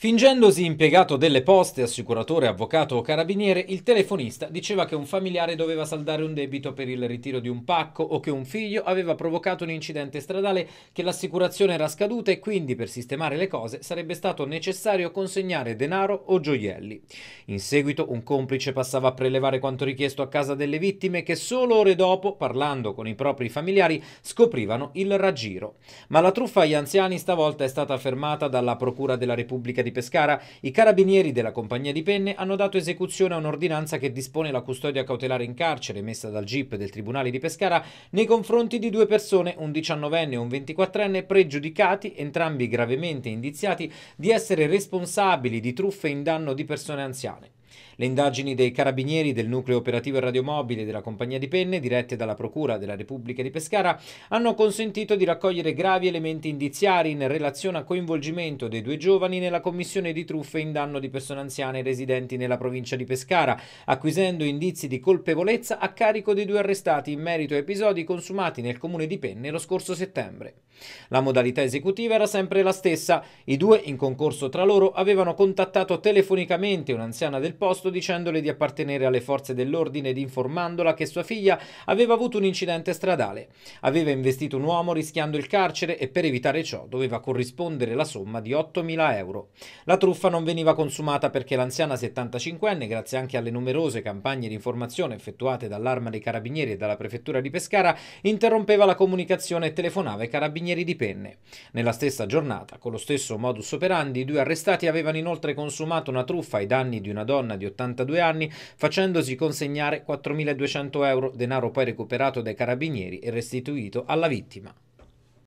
Fingendosi impiegato delle poste, assicuratore, avvocato o carabiniere, il telefonista diceva che un familiare doveva saldare un debito per il ritiro di un pacco o che un figlio aveva provocato un incidente stradale, che l'assicurazione era scaduta e quindi per sistemare le cose sarebbe stato necessario consegnare denaro o gioielli. In seguito un complice passava a prelevare quanto richiesto a casa delle vittime che solo ore dopo, parlando con i propri familiari, scoprivano il raggiro. Ma la truffa agli anziani stavolta è stata fermata dalla Procura della Repubblica di di Pescara, i carabinieri della compagnia di penne hanno dato esecuzione a un'ordinanza che dispone la custodia cautelare in carcere emessa dal GIP del Tribunale di Pescara nei confronti di due persone, un 19enne e un 24enne, pregiudicati, entrambi gravemente indiziati, di essere responsabili di truffe in danno di persone anziane. Le indagini dei carabinieri del nucleo operativo e radiomobile della compagnia di penne, dirette dalla Procura della Repubblica di Pescara, hanno consentito di raccogliere gravi elementi indiziari in relazione al coinvolgimento dei due giovani nella commissione di truffe in danno di persone anziane residenti nella provincia di Pescara, acquisendo indizi di colpevolezza a carico dei due arrestati in merito a episodi consumati nel comune di Penne lo scorso settembre. La modalità esecutiva era sempre la stessa. I due, in concorso tra loro, avevano contattato telefonicamente un'anziana del posto dicendole di appartenere alle forze dell'ordine ed informandola che sua figlia aveva avuto un incidente stradale. Aveva investito un uomo rischiando il carcere e per evitare ciò doveva corrispondere la somma di 8.000 euro. La truffa non veniva consumata perché l'anziana 75enne, grazie anche alle numerose campagne di informazione effettuate dall'Arma dei Carabinieri e dalla Prefettura di Pescara, interrompeva la comunicazione e telefonava ai Carabinieri di Penne. Nella stessa giornata, con lo stesso modus operandi, i due arrestati avevano inoltre consumato una truffa ai danni di una donna donna di 82 anni facendosi consegnare 4.200 euro, denaro poi recuperato dai carabinieri e restituito alla vittima.